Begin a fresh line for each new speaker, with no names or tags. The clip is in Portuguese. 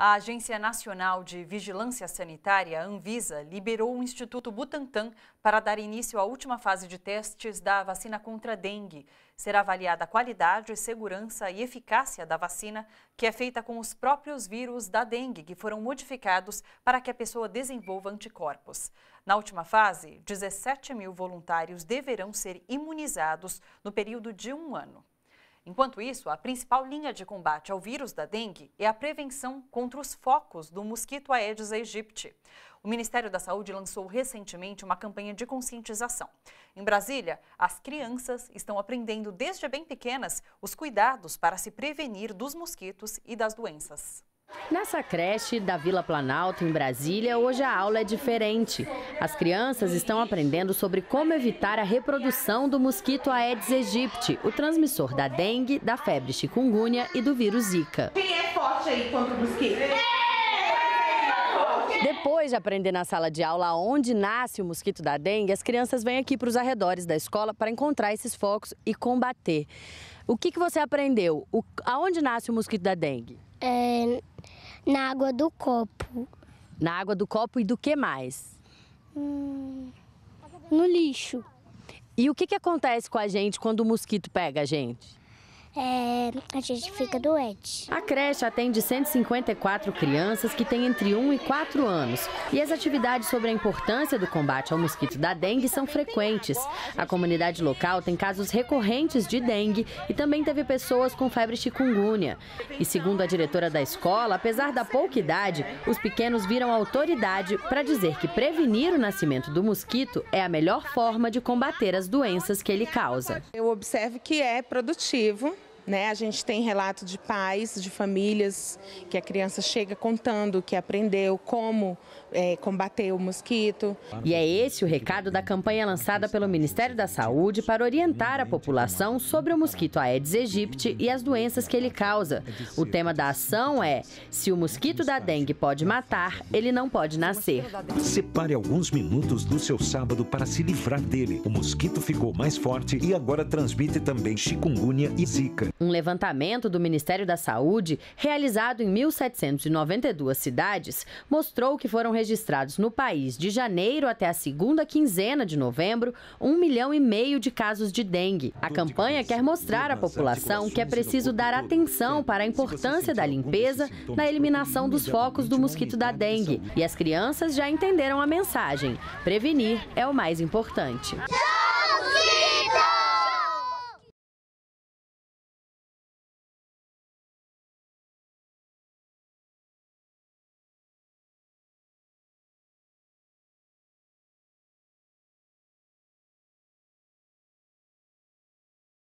A Agência Nacional de Vigilância Sanitária, Anvisa, liberou o Instituto Butantan para dar início à última fase de testes da vacina contra a dengue. Será avaliada a qualidade, segurança e eficácia da vacina, que é feita com os próprios vírus da dengue, que foram modificados para que a pessoa desenvolva anticorpos. Na última fase, 17 mil voluntários deverão ser imunizados no período de um ano. Enquanto isso, a principal linha de combate ao vírus da dengue é a prevenção contra os focos do mosquito Aedes aegypti. O Ministério da Saúde lançou recentemente uma campanha de conscientização. Em Brasília, as crianças estão aprendendo desde bem pequenas os cuidados para se prevenir dos mosquitos e das doenças.
Nessa creche da Vila Planalto, em Brasília, hoje a aula é diferente. As crianças estão aprendendo sobre como evitar a reprodução do mosquito Aedes aegypti, o transmissor da dengue, da febre chikungunya e do vírus Zika. Quem é forte
aí contra o mosquito? É!
Depois de aprender na sala de aula onde nasce o mosquito da dengue, as crianças vêm aqui para os arredores da escola para encontrar esses focos e combater. O que, que você aprendeu? O, aonde nasce o mosquito da dengue? É, na água do copo. Na água do copo e do que mais? Hum, no lixo. E o que, que acontece com a gente quando o mosquito pega a gente? é, a gente fica doente. A creche atende 154 crianças que têm entre 1 e 4 anos. E as atividades sobre a importância do combate ao mosquito da dengue são frequentes. A comunidade local tem casos recorrentes de dengue e também teve pessoas com febre chikungunya. E segundo a diretora da escola, apesar da pouca idade, os pequenos viram autoridade para dizer que prevenir o nascimento do mosquito é a melhor forma de combater as doenças que ele causa.
Eu observo que é produtivo né? A gente tem relato de pais, de famílias, que a criança chega contando que aprendeu como é, combater o mosquito.
E é esse o recado da campanha lançada pelo Ministério da Saúde para orientar a população sobre o mosquito Aedes aegypti e as doenças que ele causa. O tema da ação é: se o mosquito da dengue pode matar, ele não pode nascer.
Separe alguns minutos do seu sábado para se livrar dele. O mosquito ficou mais forte e agora transmite também chikungunya e zika.
Um levantamento do Ministério da Saúde, realizado em 1.792 cidades, mostrou que foram registrados no país, de janeiro até a segunda quinzena de novembro, um milhão e meio de casos de dengue. A campanha quer mostrar à população que é preciso dar atenção é. para a importância da limpeza na eliminação dos focos do mosquito da dengue. E as crianças já entenderam a mensagem: prevenir é o mais importante.